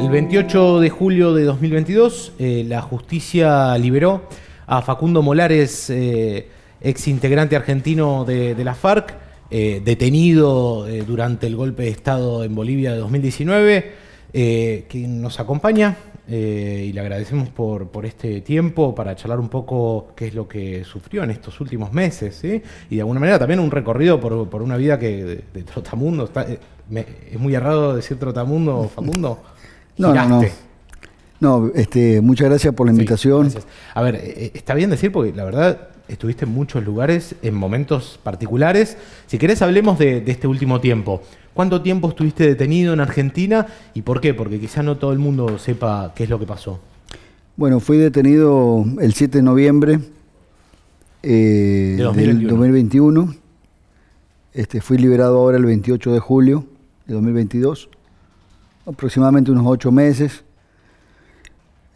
El 28 de julio de 2022, eh, la justicia liberó a Facundo Molares, eh, ex integrante argentino de, la FARC, eh, detenido durante el golpe de Estado en Bolivia de 2019, quien nos acompaña y le agradecemos por, por, este tiempo para charlar un poco qué es lo que sufrió en estos últimos meses y de alguna manera también un recorrido por, una vida que de, trotamundo, es muy errado decir trotamundo, Facundo. No, no, no, este, muchas gracias por la invitación. a ver, eh, eh, está bien decir, porque la verdad estuviste en muchos lugares, en momentos particulares. Si querés, hablemos de, este último tiempo. ¿Cuánto tiempo estuviste detenido en Argentina y por qué? Porque quizá no todo el mundo sepa qué es lo que pasó. Bueno, fui detenido el 7 de noviembre eh, de 2021. Este, fui liberado ahora el 28 de julio de 2022 aproximadamente unos ocho meses.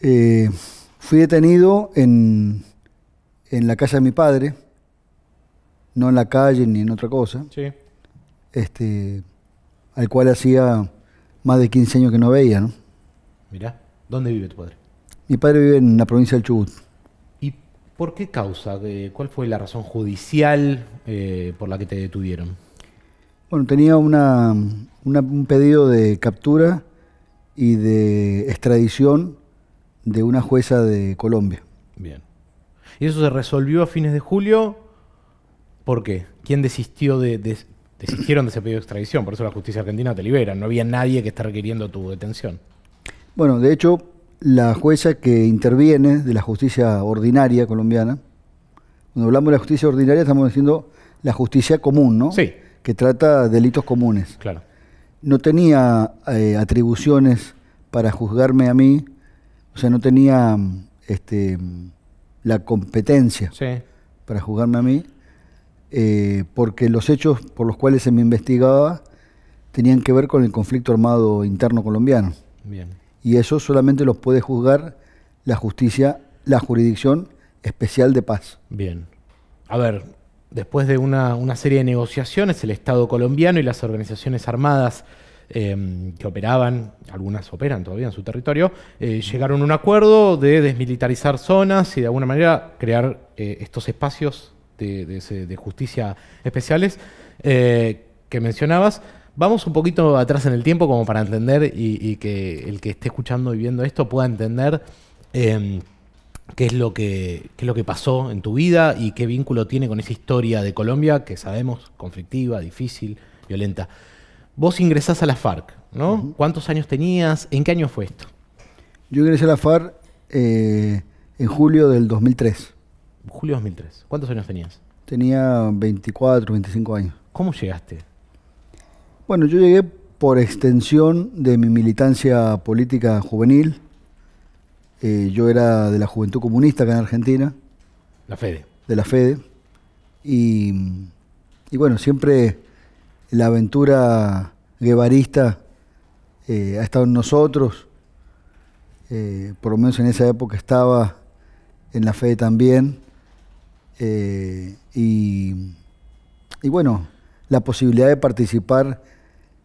Eh, fui detenido en, en, la casa de mi padre, no en la calle ni en otra cosa, sí. este, al cual hacía más de 15 años que no veía. ¿no? Mirá, ¿dónde vive tu padre? Mi padre vive en la provincia del Chubut. ¿Y por qué causa? Eh, ¿Cuál fue la razón judicial eh, por la que te detuvieron? Bueno, tenía una, un pedido de captura y de extradición de una jueza de Colombia. Bien. Y eso se resolvió a fines de julio. ¿Por qué? ¿Quién desistió de, desistieron de ese pedido de extradición? Por eso la justicia argentina te libera. No había nadie que está requiriendo tu detención. Bueno, de hecho, la jueza que interviene de la justicia ordinaria colombiana, cuando hablamos de la justicia ordinaria estamos diciendo la justicia común, ¿no? Sí. Que trata delitos comunes. Claro no tenía eh, atribuciones para juzgarme a mí, o sea, no tenía este, la competencia para juzgarme a mí, eh, porque los hechos por los cuales se me investigaba tenían que ver con el conflicto armado interno colombiano. Bien. Y eso solamente los puede juzgar la justicia, la jurisdicción especial de paz. Bien. A ver, después de una, serie de negociaciones, el Estado colombiano y las organizaciones armadas eh, que operaban, algunas operan todavía en su territorio, eh, llegaron a un acuerdo de desmilitarizar zonas y de alguna manera crear eh, estos espacios de, justicia especiales que mencionabas. Vamos un poquito atrás en el tiempo como para entender y, y que el que esté escuchando y viendo esto pueda entender qué es lo que lo que pasó en tu vida y qué vínculo tiene con esa historia de Colombia que sabemos conflictiva, difícil, violenta. Vos ingresás a la FARC, ¿no? ¿Cuántos años tenías? ¿En qué año fue esto? Yo ingresé a la FARC eh, en julio del 2003. Julio 2003. ¿Cuántos años tenías? Tenía 24, 25 años. ¿Cómo llegaste? Bueno, yo llegué por extensión de mi militancia política juvenil eh, yo era de la Juventud Comunista acá en Argentina. La Fede. De la Fede. Y, bueno, siempre la aventura guevarista eh, ha estado en nosotros. Eh, por lo menos en esa época estaba en la Fede también. y, bueno, la posibilidad de participar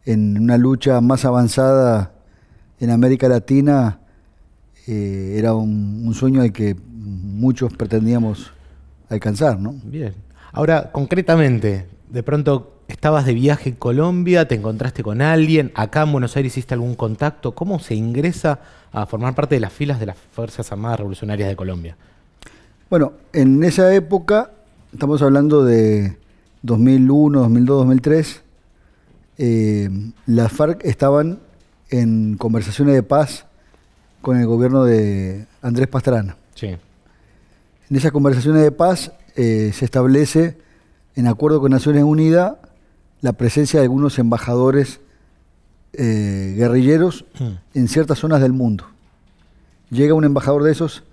en una lucha más avanzada en América Latina eh, era un, sueño al que muchos pretendíamos alcanzar, ¿no? Bien. Ahora, concretamente, de pronto estabas de viaje en Colombia, te encontraste con alguien, acá en Buenos Aires hiciste algún contacto, ¿cómo se ingresa a formar parte de las filas de las Fuerzas Armadas Revolucionarias de Colombia? Bueno, en esa época, estamos hablando de 2001, 2002, 2003, las FARC estaban en conversaciones de paz con el gobierno de Andrés Pastrana. Sí. En esas conversaciones de paz eh, se establece, en acuerdo con Naciones Unidas, la presencia de algunos embajadores eh, guerrilleros mm. en ciertas zonas del mundo. Llega un embajador de esos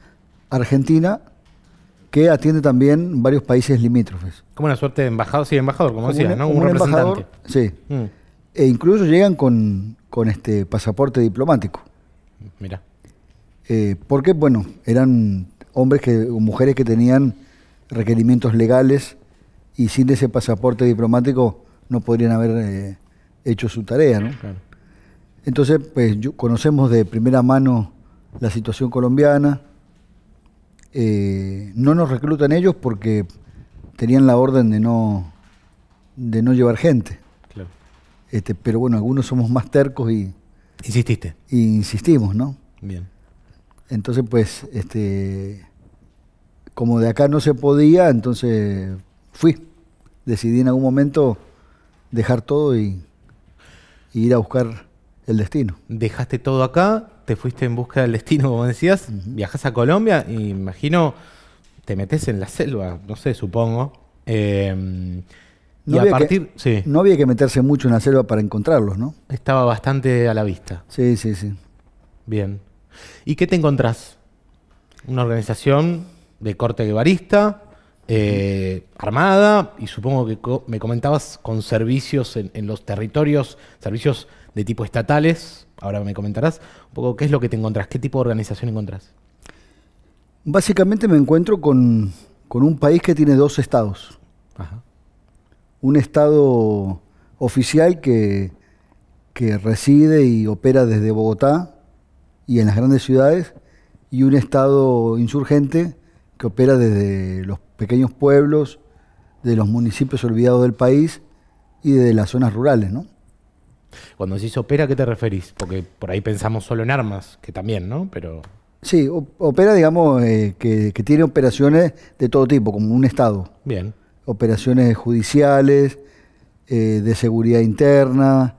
Argentina, que atiende también varios países limítrofes. Como una suerte de embajador, sí, embajador, como, decía? ¿no? un, representante. Embajador, sí. Mm. E incluso llegan con, con este pasaporte diplomático. Mira. Eh, porque, bueno, eran hombres que, o mujeres que tenían requerimientos legales y sin ese pasaporte diplomático no podrían haber eh, hecho su tarea, ¿no? Claro. Entonces, pues conocemos de primera mano la situación colombiana. Eh, no nos reclutan ellos porque tenían la orden de no, de no llevar gente. Este, pero bueno, algunos somos más tercos y... Insististe. insistimos, ¿no? Bien. Entonces, pues, este, como de acá no se podía, entonces fui. Decidí en algún momento dejar todo y, ir a buscar el destino. Dejaste todo acá, te fuiste en busca del destino, como decías, uh a Colombia y imagino te metes en la selva, no sé, supongo. Em, y a partir, sí. No había que meterse mucho en la selva para encontrarlos, ¿no? Estaba bastante a la vista. Sí, sí, sí. Bien. ¿Y qué te encontrás? Una organización de corte guevarista, eh, armada, y supongo que me comentabas con servicios en, los territorios, servicios de tipo estatales, ahora me comentarás un poco qué es lo que te encontrás, qué tipo de organización encontrás. Básicamente me encuentro con, un país que tiene dos estados. Un estado oficial que reside y opera desde Bogotá, y en las grandes ciudades, y un Estado insurgente que opera desde los pequeños pueblos, de los municipios olvidados del país y de las zonas rurales, ¿no? Cuando decís opera, ¿a qué te referís? Porque por ahí pensamos solo en armas, que también, ¿no? Pero... Sí, opera, digamos, eh, que, tiene operaciones de todo tipo, como un Estado. Bien. Operaciones judiciales, eh, de seguridad interna,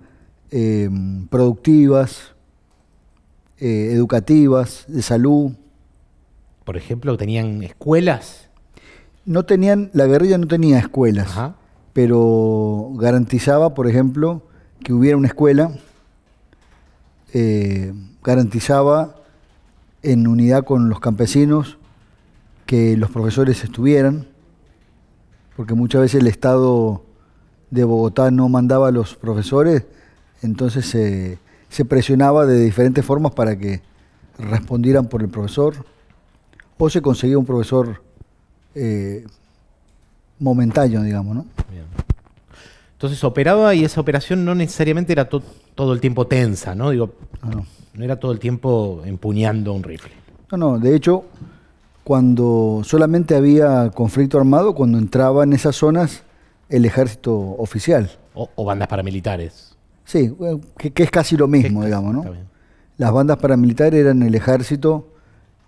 eh, productivas. Eh, educativas, de salud. Por ejemplo, ¿tenían escuelas? No tenían, la guerrilla no tenía escuelas, pero garantizaba, por ejemplo, que hubiera una escuela, eh, garantizaba en unidad con los campesinos que los profesores estuvieran, porque muchas veces el Estado de Bogotá no mandaba a los profesores, entonces se... Eh, se presionaba de diferentes formas para que respondieran por el profesor, o se conseguía un profesor eh, momentáneo, digamos, ¿no? Bien. Entonces operaba y esa operación no necesariamente era todo el tiempo tensa, ¿no? Digo, no. era todo el tiempo empuñando un rifle. No, no, de hecho, cuando solamente había conflicto armado, cuando entraba en esas zonas el ejército oficial. o bandas paramilitares. Sí, eh, que, es casi lo mismo, digamos, ¿no? Las bandas paramilitares eran el ejército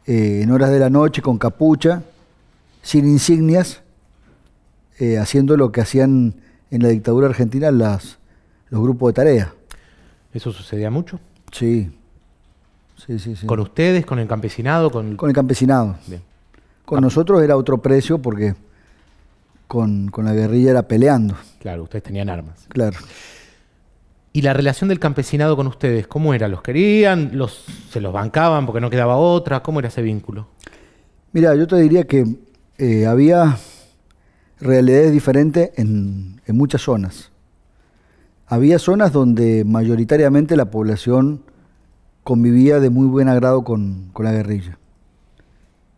eh, en horas de la noche con capucha, sin insignias, eh, haciendo lo que hacían en la dictadura argentina las, los grupos de tarea. ¿Eso sucedía mucho? Sí. sí, sí, ¿Con ustedes, con el campesinado? Con el, campesinado. Bien. Con ah. nosotros era otro precio porque con, con, la guerrilla era peleando. Claro, ustedes tenían armas. Claro. ¿Y la relación del campesinado con ustedes? ¿Cómo era? ¿Los querían? ¿Los, ¿Se los bancaban porque no quedaba otra? ¿Cómo era ese vínculo? Mira, yo te diría que eh, había realidades diferentes en, muchas zonas. Había zonas donde mayoritariamente la población convivía de muy buen agrado con, con la guerrilla,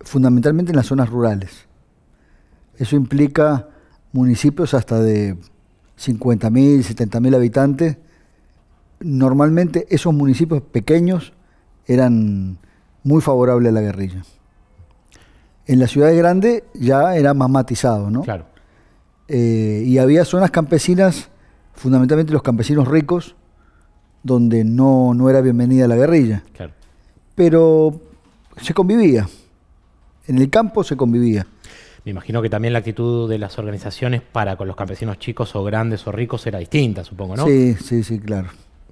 fundamentalmente en las zonas rurales. Eso implica municipios hasta de 50.000, 70.000 habitantes, normalmente esos municipios pequeños eran muy favorables a la guerrilla. En las ciudades grandes ya era más matizado, ¿no? Claro. Eh, y había zonas campesinas, fundamentalmente los campesinos ricos, donde no, no era bienvenida la guerrilla. Claro. Pero se convivía. En el campo se convivía. Me imagino que también la actitud de las organizaciones para con los campesinos chicos o grandes o ricos era distinta, supongo, ¿no? Sí, sí, sí, claro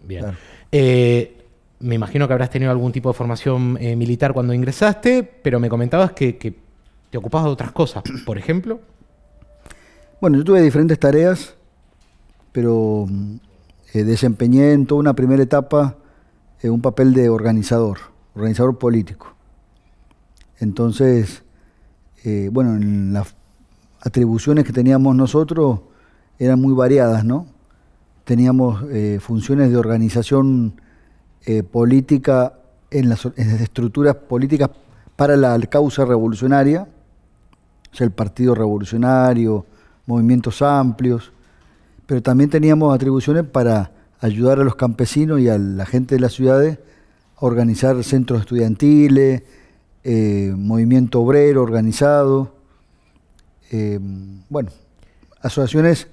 bien. Eh, me imagino que habrás tenido algún tipo de formación eh, militar cuando ingresaste, pero me comentabas que, te ocupabas de otras cosas, por ejemplo. Bueno, yo tuve diferentes tareas, pero mm, eh, desempeñé en toda una primera etapa un papel de organizador, organizador político. Entonces, bueno, las atribuciones que teníamos nosotros eran muy variadas, ¿no? teníamos eh, funciones de organización eh, política en las, estructuras políticas para la causa revolucionaria, o sea, el Partido Revolucionario, movimientos amplios, pero también teníamos atribuciones para ayudar a los campesinos y a la gente de las ciudades a organizar centros estudiantiles, eh, movimiento obrero organizado, bueno, asociaciones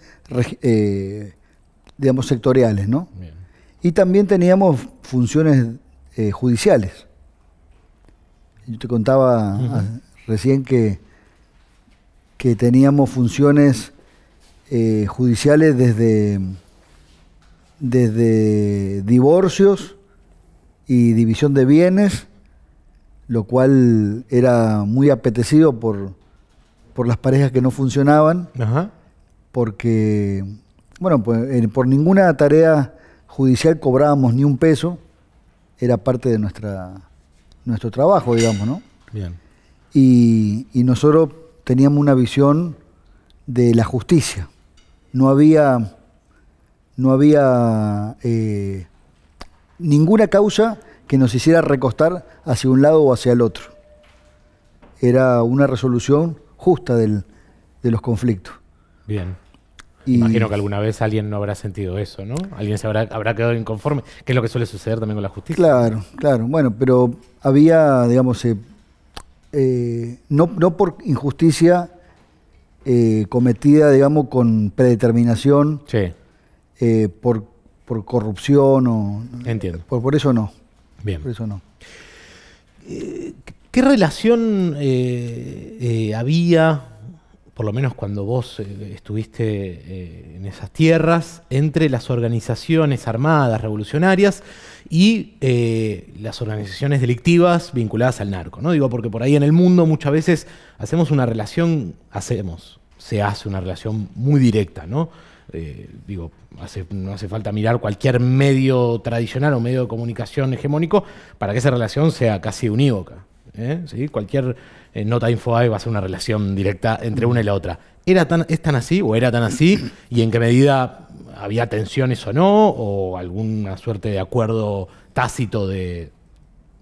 digamos, sectoriales, ¿no? Y también teníamos funciones eh, judiciales. Yo te contaba ah, recién que, que teníamos funciones eh, judiciales desde, desde divorcios y división de bienes, lo cual era muy apetecido por, por las parejas que no funcionaban, porque bueno, pues eh, por ninguna tarea judicial cobrábamos ni un peso, era parte de nuestra, nuestro trabajo, digamos, ¿no? Bien. Y, nosotros teníamos una visión de la justicia. No había, no había eh, ninguna causa que nos hiciera recostar hacia un lado o hacia el otro. Era una resolución justa del, de los conflictos. Bien. Imagino que alguna vez alguien no habrá sentido eso, ¿no? Alguien se habrá, habrá quedado inconforme, que es lo que suele suceder también con la justicia. Claro, claro. Bueno, pero había, digamos, eh, eh, no, por injusticia eh, cometida, digamos, con predeterminación, sí. por, corrupción o... Entiendo. Por, por eso no. Bien. Por eso no. ¿Qué relación había por lo menos cuando vos eh, estuviste eh, en esas tierras, entre las organizaciones armadas revolucionarias y eh, las organizaciones delictivas vinculadas al narco. ¿no? Digo, porque por ahí en el mundo muchas veces hacemos una relación, hacemos, se hace una relación muy directa, ¿no? digo, no hace falta mirar cualquier medio tradicional o medio de comunicación hegemónico para que esa relación sea casi unívoca. ¿eh? Cualquier eh, nota info va a ser una relación directa entre una y la otra. ¿Era tan, ¿Es tan así o era tan así? ¿Y en qué medida había tensiones o no? ¿O alguna suerte de acuerdo tácito de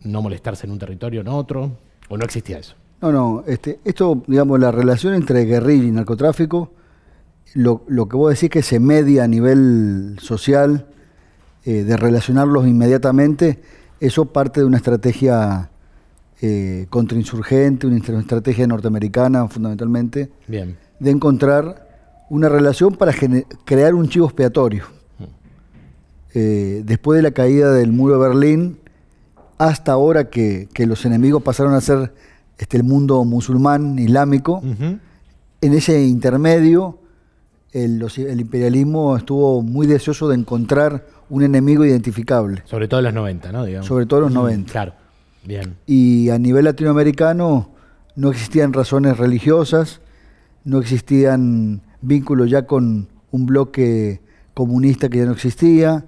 no molestarse en un territorio o en otro? ¿O no existía eso? No, no. Este, esto, digamos, la relación entre guerrilla y narcotráfico, lo, lo que vos decís que se media a nivel social, eh, de relacionarlos inmediatamente, eso parte de una estrategia contra eh, contrainsurgente, una estrategia norteamericana fundamentalmente, de encontrar una relación para crear un chivo expiatorio. Mm. Eh, después de la caída del muro de Berlín, hasta ahora que, los enemigos pasaron a ser este, el mundo musulmán, islámico, en ese intermedio el, imperialismo estuvo muy deseoso de encontrar un enemigo identificable. Sobre todo en los 90, ¿no? Sobre todo en los 90. Claro. Y a nivel latinoamericano no existían razones religiosas, no existían vínculos ya con un bloque comunista que ya no existía,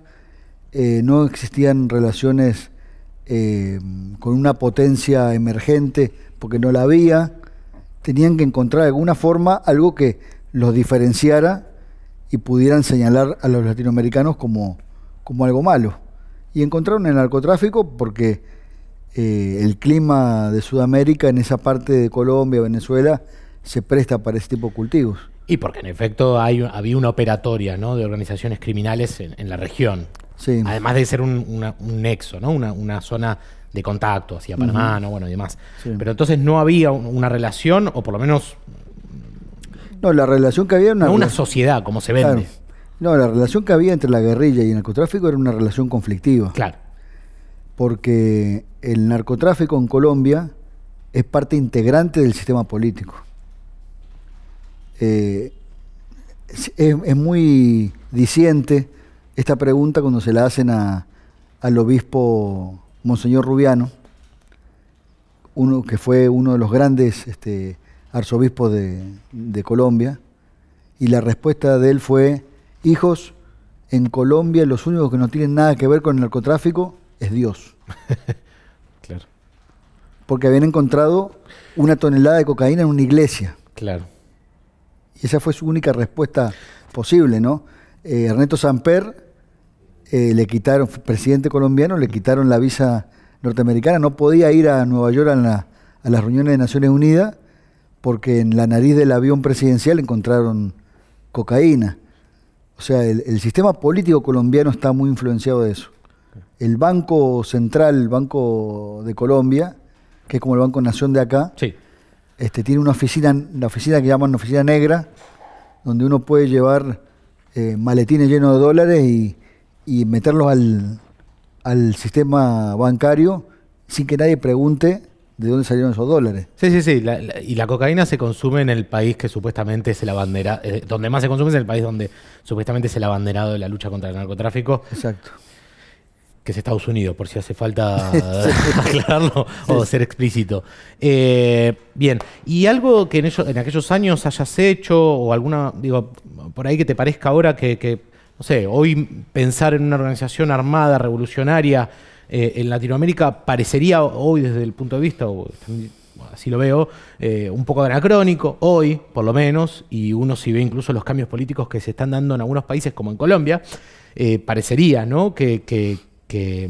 eh, no existían relaciones eh, con una potencia emergente porque no la había. Tenían que encontrar de alguna forma algo que los diferenciara y pudieran señalar a los latinoamericanos como, como algo malo. Y encontraron el narcotráfico porque eh, el clima de Sudamérica en esa parte de Colombia, Venezuela, se presta para ese tipo de cultivos. Y porque en efecto hay, había una operatoria ¿no? de organizaciones criminales en, la región. Además de ser un, nexo, ¿no? una, zona de contacto hacia Panamá, bueno, y demás. Pero entonces no había una relación, o por lo menos... No, la relación que había era una... No una sociedad, como se vende. No, la relación que había entre la guerrilla y el narcotráfico era una relación conflictiva. Claro porque el narcotráfico en Colombia es parte integrante del sistema político. Eh, es, muy disiente esta pregunta cuando se la hacen al obispo Monseñor Rubiano, uno que fue uno de los grandes este, arzobispos de Colombia, y la respuesta de él fue, hijos, en Colombia los únicos que no tienen nada que ver con el narcotráfico es Dios. claro. Porque habían encontrado una tonelada de cocaína en una iglesia. Claro. Y esa fue su única respuesta posible, ¿no? Eh, Ernesto Samper eh, le quitaron, presidente colombiano, le quitaron la visa norteamericana, no podía ir a Nueva York a, las reuniones de Naciones Unidas porque en la nariz del avión presidencial encontraron cocaína. O sea, el sistema político colombiano está muy influenciado de eso el Banco Central, el Banco de Colombia, que es como el Banco Nación de acá, este, tiene una oficina, la oficina que llaman oficina negra, donde uno puede llevar eh, maletines llenos de dólares y, meterlos al, sistema bancario sin que nadie pregunte de dónde salieron esos dólares. Sí, sí, sí. y la cocaína se consume en el país que supuestamente es el abanderado, eh, donde más se consume es en el país donde supuestamente es el abanderado de la lucha contra el narcotráfico. Exacto que es Estados Unidos, por si hace falta aclararlo o ser explícito. Eh, bien, ¿y algo que en, en, aquellos años hayas hecho o alguna, digo, por ahí que te parezca ahora que, no sé, hoy pensar en una organización armada, revolucionaria, eh, en Latinoamérica parecería hoy desde el punto de vista, así lo veo, eh, un poco anacrónico, hoy por lo menos, y uno si ve incluso los cambios políticos que se están dando en algunos países como en Colombia, parecería, ¿no? que que,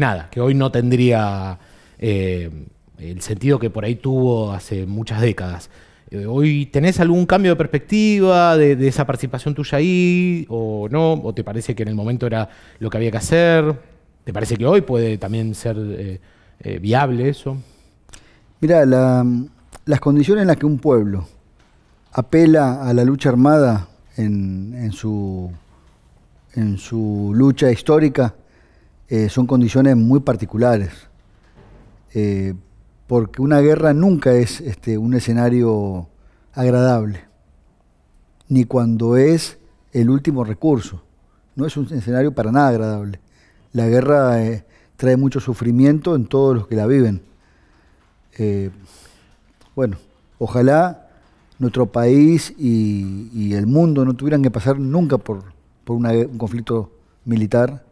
nada, que hoy no tendría eh, el sentido que por ahí tuvo hace muchas décadas. Eh, ¿Hoy tenés algún cambio de perspectiva de, esa participación tuya ahí o no? ¿O te parece que en el momento era lo que había que hacer? ¿Te parece que hoy puede también ser eh, viable eso? Mira, las condiciones en las que un pueblo apela a la lucha armada en, en, su, en su lucha histórica eh, son condiciones muy particulares, eh, porque una guerra nunca es este, un escenario agradable, ni cuando es el último recurso, no es un escenario para nada agradable. La guerra eh, trae mucho sufrimiento en todos los que la viven. bueno, ojalá nuestro país y, el mundo no tuvieran que pasar nunca por, un conflicto militar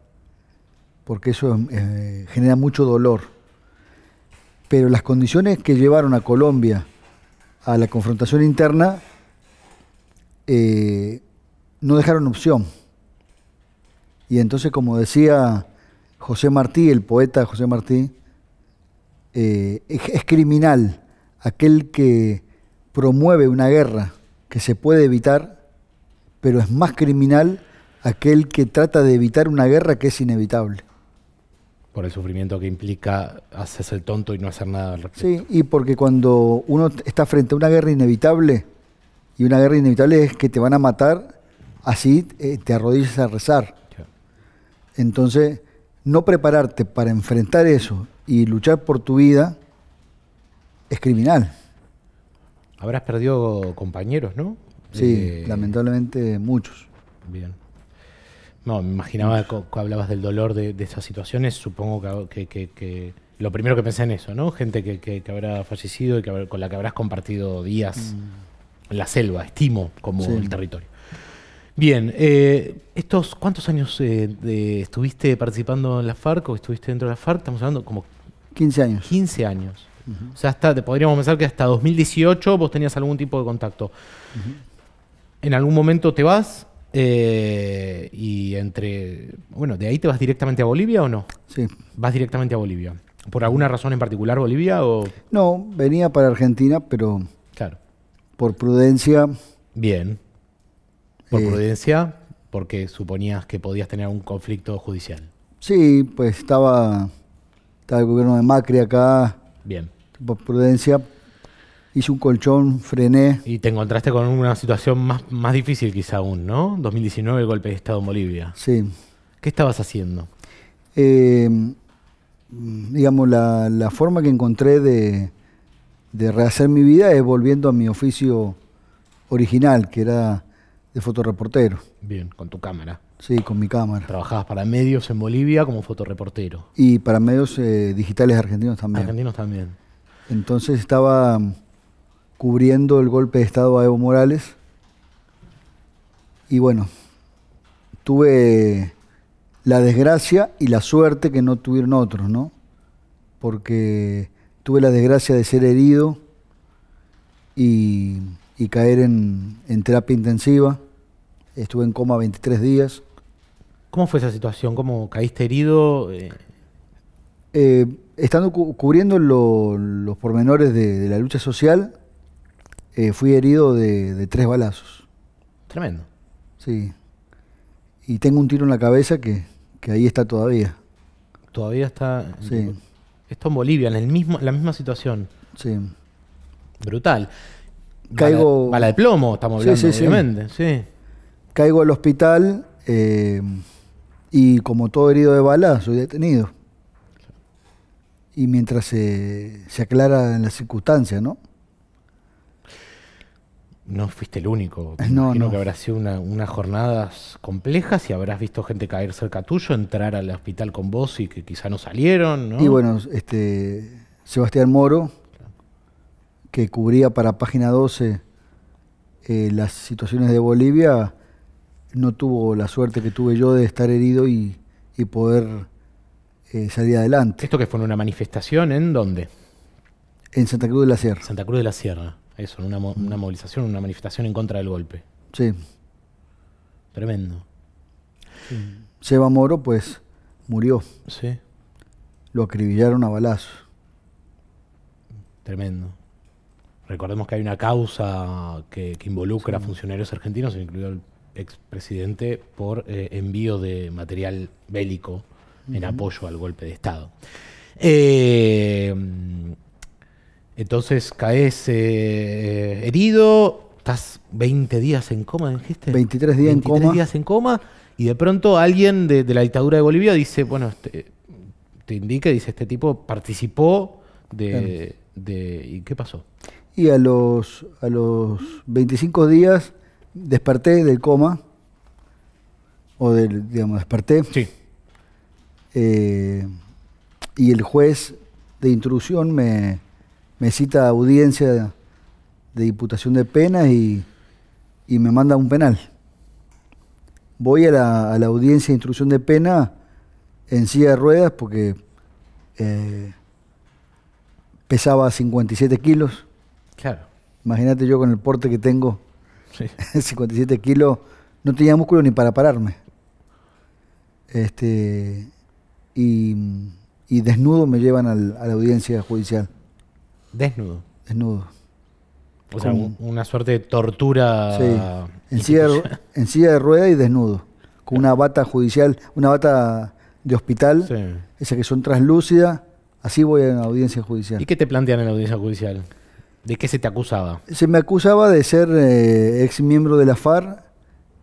porque eso eh, genera mucho dolor. Pero las condiciones que llevaron a Colombia a la confrontación interna eh, no dejaron opción. Y entonces, como decía José Martí, el poeta José Martí, eh, es criminal aquel que promueve una guerra que se puede evitar, pero es más criminal aquel que trata de evitar una guerra que es inevitable por el sufrimiento que implica hacerse el tonto y no hacer nada al Sí, y porque cuando uno está frente a una guerra inevitable, y una guerra inevitable es que te van a matar, así eh, te arrodillas a rezar. Entonces, no prepararte para enfrentar eso y luchar por tu vida es criminal. Habrás perdido compañeros, ¿no? Sí, eh, lamentablemente muchos. Bien. No, me imaginaba que, hablabas del dolor de, esas situaciones, supongo que, lo primero que pensé en eso, ¿no? Gente que, habrá fallecido y que, con la que habrás compartido días mm. en la selva, estimo como el territorio. Bien, eh, estos ¿cuántos años eh, estuviste participando en la FARC o estuviste dentro de la FARC? Estamos hablando como... 15 años. 15 años. O sea, hasta, podríamos pensar que hasta 2018 vos tenías algún tipo de contacto. ¿En algún momento te vas? Eh, y entre. Bueno, ¿de ahí te vas directamente a Bolivia o no? Sí. ¿Vas directamente a Bolivia? ¿Por alguna razón en particular Bolivia o.? No, venía para Argentina, pero. Claro. Por prudencia. Bien. Por eh, prudencia, porque suponías que podías tener un conflicto judicial. Sí, pues estaba. Estaba el gobierno de Macri acá. Bien. Por prudencia, hice un colchón, frené. Y te encontraste con una situación más, difícil quizá aún, ¿no? 2019, el golpe de Estado en Bolivia. Sí. ¿Qué estabas haciendo? Eh, digamos, la, forma que encontré de, rehacer mi vida es volviendo a mi oficio original, que era de fotoreportero. Bien, con tu cámara. Sí, con mi cámara. Trabajabas para medios en Bolivia como fotoreportero. Y para medios eh, digitales argentinos también. Argentinos también. Entonces estaba cubriendo el golpe de Estado a Evo Morales. Y bueno, tuve la desgracia y la suerte que no tuvieron otros, ¿no? Porque tuve la desgracia de ser herido y, caer en, terapia intensiva. Estuve en coma 23 días. ¿Cómo fue esa situación? ¿Cómo caíste herido? Eh, estando cubriendo los pormenores de la lucha social, eh, fui herido de, tres balazos. Tremendo. Sí. Y tengo un tiro en la cabeza que, ahí está todavía. Todavía está. Sí. Esto en Bolivia, en el mismo, la misma situación. Sí. Brutal. Caigo. Bala, de plomo, estamos hablando, sí, sí, Sí. Caigo al hospital eh, y, como todo herido de bala, soy detenido. Y mientras se, se aclara en las circunstancias, ¿no? no fuiste el único. No, Imagino no. que habrá sido unas jornadas complejas y habrás visto gente caer cerca tuyo, entrar al hospital con vos y que quizá no salieron. ¿no? Y bueno, este Sebastián Moro, que cubría para página 12 eh, las situaciones de Bolivia, no tuvo la suerte que tuve yo de estar herido y, poder eh, salir adelante. ¿Esto que fue una manifestación en dónde? En Santa Cruz de la Sierra. Santa Cruz de la Sierra. Eso, una, movilización, una manifestación en contra del golpe. Sí. Tremendo. Seba Moro, pues, murió. Sí. Lo acribillaron a balazos. Tremendo. Recordemos que hay una causa que, involucra a funcionarios argentinos, incluido el expresidente, por eh, envío de material bélico en apoyo al golpe de Estado. Eh, entonces caes eh, eh, herido, estás 20 días en coma, dijiste. 23 días en coma. 23 días en coma, y de pronto alguien de, la dictadura de Bolivia dice, bueno, este, te indica, dice, este tipo participó de, ¿Y qué pasó? Y a los, a los 25 días desperté del coma, o del, digamos, desperté. Sí. Eh, y el juez de intrusión me, cita a audiencia de diputación de penas y, me manda un penal. Voy a la, audiencia de instrucción de pena en silla de ruedas porque eh, pesaba 57 kilos. Claro. Imagínate yo con el porte que tengo, 57 kilos, no tenía músculo ni para pararme. Este, y, desnudo me llevan a la audiencia judicial. Desnudo. Desnudo. O sea, una suerte de tortura. Sí. En, silla de, en rueda y desnudo. Con una bata judicial, una bata de hospital, esa que son translúcidas. Así voy a la audiencia judicial. ¿Y qué te plantean en la audiencia judicial? ¿De qué se te acusaba? Se me acusaba de ser eh, ex miembro de la FARC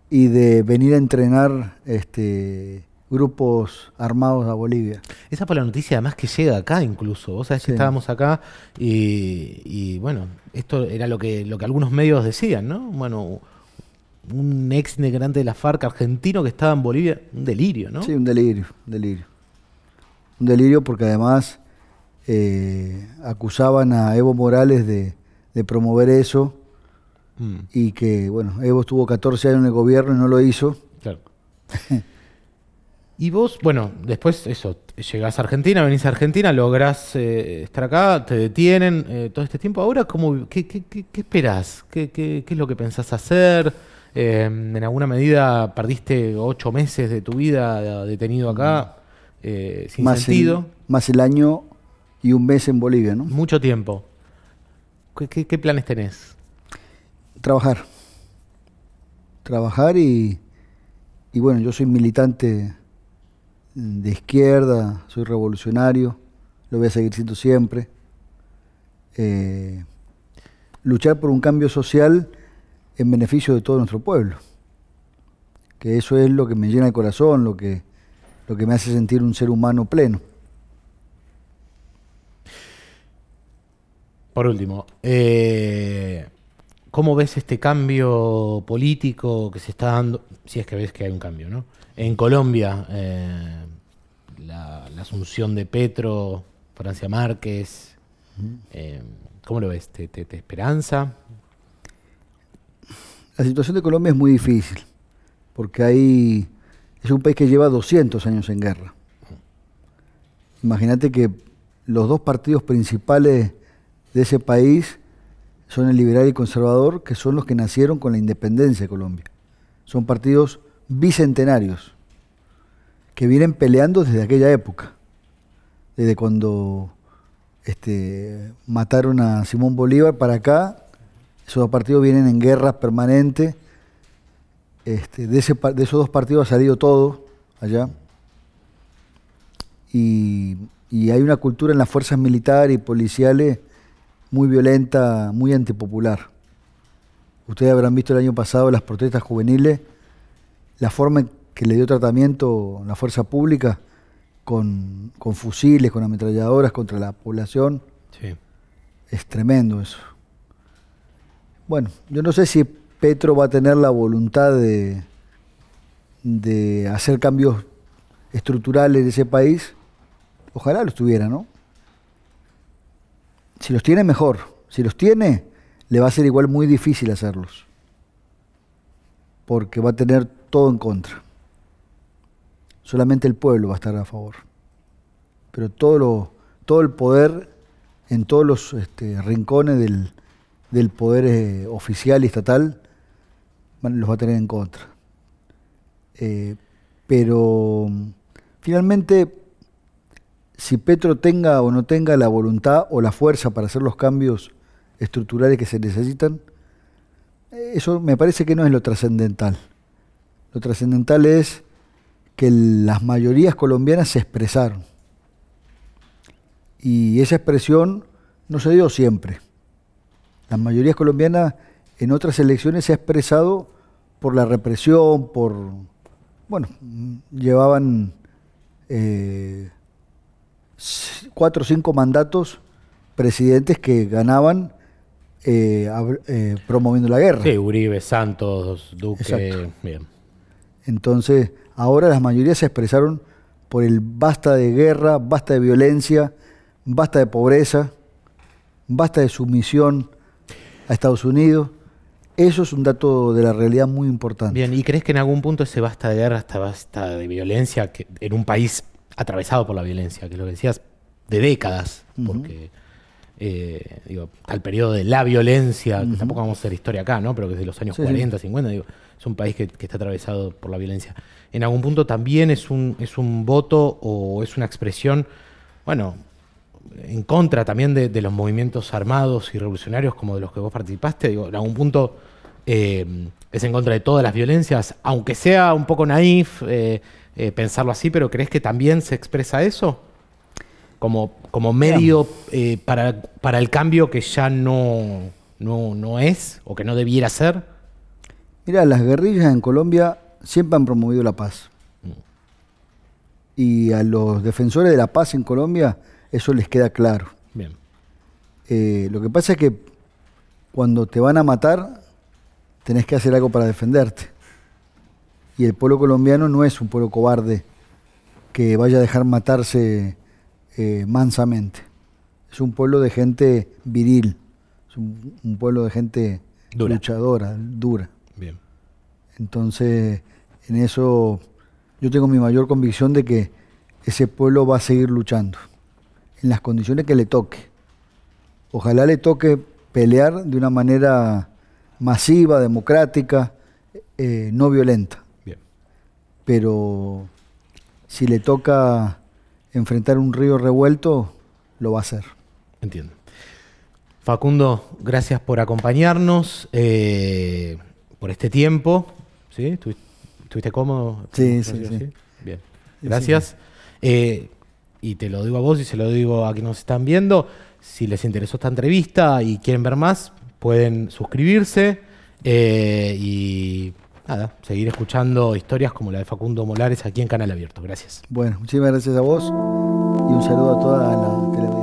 y de venir a entrenar este, grupos armados a Bolivia. Esa fue la noticia además que llega acá incluso. O sea, si estábamos acá y, bueno, esto era lo que, lo que algunos medios decían, ¿no? Bueno, un ex integrante de la FARC argentino que estaba en Bolivia, un delirio, ¿no? Sí, un delirio, un delirio. Un delirio porque además eh, acusaban a Evo Morales de, promover eso mm. y que, bueno, Evo estuvo 14 años en el gobierno y no lo hizo. Claro. Y vos, bueno, después eso, llegás a Argentina, venís a Argentina, lográs eh, estar acá, te detienen eh, todo este tiempo. Ahora, ¿cómo, qué, qué, qué, esperás? ¿Qué, es lo que pensás hacer? Eh, ¿En alguna medida perdiste ocho meses de tu vida detenido acá mm. sin más sentido? El, más el año y un mes en Bolivia, ¿no? Mucho tiempo. ¿Qué, qué planes tenés? Trabajar. Trabajar y, y bueno, yo soy militante de izquierda, soy revolucionario, lo voy a seguir siendo siempre. Eh, luchar por un cambio social en beneficio de todo nuestro pueblo. Que eso es lo que me llena el corazón, lo que, lo que me hace sentir un ser humano pleno. Por último, eh, ¿cómo ves este cambio político que se está dando? Si es que ves que hay un cambio, ¿no? en Colombia, eh, la, asunción de Petro, Francia Márquez. Eh, ¿Cómo lo ves? ¿Te, esperanza? La situación de Colombia es muy difícil, porque hay, es un país que lleva 200 años en guerra. Imagínate que los dos partidos principales de ese país son el liberal y conservador, que son los que nacieron con la independencia de Colombia. Son partidos bicentenarios que vienen peleando desde aquella época, desde cuando este, mataron a Simón Bolívar para acá, esos dos partidos vienen en guerras permanentes, este, de, esos dos partidos ha salido todo allá, y, y hay una cultura en las fuerzas militares y policiales muy violenta, muy antipopular. Ustedes habrán visto el año pasado las protestas juveniles la forma que le dio tratamiento la fuerza pública con, fusiles, con ametralladoras contra la población, es tremendo eso. Bueno, yo no sé si Petro va a tener la voluntad de, de hacer cambios estructurales en ese país. Ojalá los tuviera, ¿no? Si los tiene, mejor. Si los tiene, le va a ser igual muy difícil hacerlos. Porque va a tener todo en contra. Solamente el pueblo va a estar a favor. Pero todo, todo el poder en todos los este, rincones del, poder eh, oficial y estatal los va a tener en contra. Eh, pero finalmente, si Petro tenga o no tenga la voluntad o la fuerza para hacer los cambios estructurales que se necesitan, eh, eso me parece que no es lo trascendental. Lo trascendental es que las mayorías colombianas se expresaron. Y esa expresión no se dio siempre. Las mayorías colombianas en otras elecciones se ha expresado por la represión, por... Bueno, llevaban eh, cuatro o cinco mandatos presidentes que ganaban eh, eh, promoviendo la guerra. Sí, Uribe, Santos, Duque. Bien. Entonces, ahora las mayorías se expresaron por el basta de guerra, basta de violencia, basta de pobreza, basta de sumisión a Estados Unidos. Eso es un dato de la realidad muy importante. Bien, ¿y crees que en algún punto ese basta de guerra, basta de violencia, en un país atravesado por la violencia, que lo decías, de décadas, porque eh, digo, al periodo de la violencia, que tampoco vamos a hacer historia acá, ¿no? Pero que desde los años 40, 50, digo, es un país que, está atravesado por la violencia. En algún punto también es un, es un voto o es una expresión, bueno, en contra también de, los movimientos armados y revolucionarios como de los que vos participaste. Digo, en algún punto eh, es en contra de todas las violencias, aunque sea un poco naif eh, eh, pensarlo así, pero ¿crees que también se expresa eso? Como, como medio para, para el cambio que ya no, no, no es o que no debiera ser. Mira, las guerrillas en Colombia siempre han promovido la paz. Y a los defensores de la paz en Colombia eso les queda claro. Bien. Eh, lo que pasa es que cuando te van a matar, tenés que hacer algo para defenderte. Y el pueblo colombiano no es un pueblo cobarde que vaya a dejar matarse eh, mansamente. Es un pueblo de gente viril, es un, pueblo de gente luchadora, dura. Entonces, en eso yo tengo mi mayor convicción de que ese pueblo va a seguir luchando, en las condiciones que le toque. Ojalá le toque pelear de una manera masiva, democrática, eh, no violenta. Bien. Pero si le toca enfrentar un río revuelto, lo va a hacer. Entiendo. Facundo, gracias por acompañarnos, eh, por este tiempo. ¿Sí? ¿Estuviste cómodo? Sí, sí, sí, Bien. Gracias. Eh, y te lo digo a vos y se lo digo a quienes nos están viendo. Si les interesó esta entrevista y quieren ver más, pueden suscribirse eh, y nada, seguir escuchando historias como la de Facundo Molares aquí en Canal Abierto. Gracias. Bueno, muchísimas gracias a vos y un saludo a toda la televisión.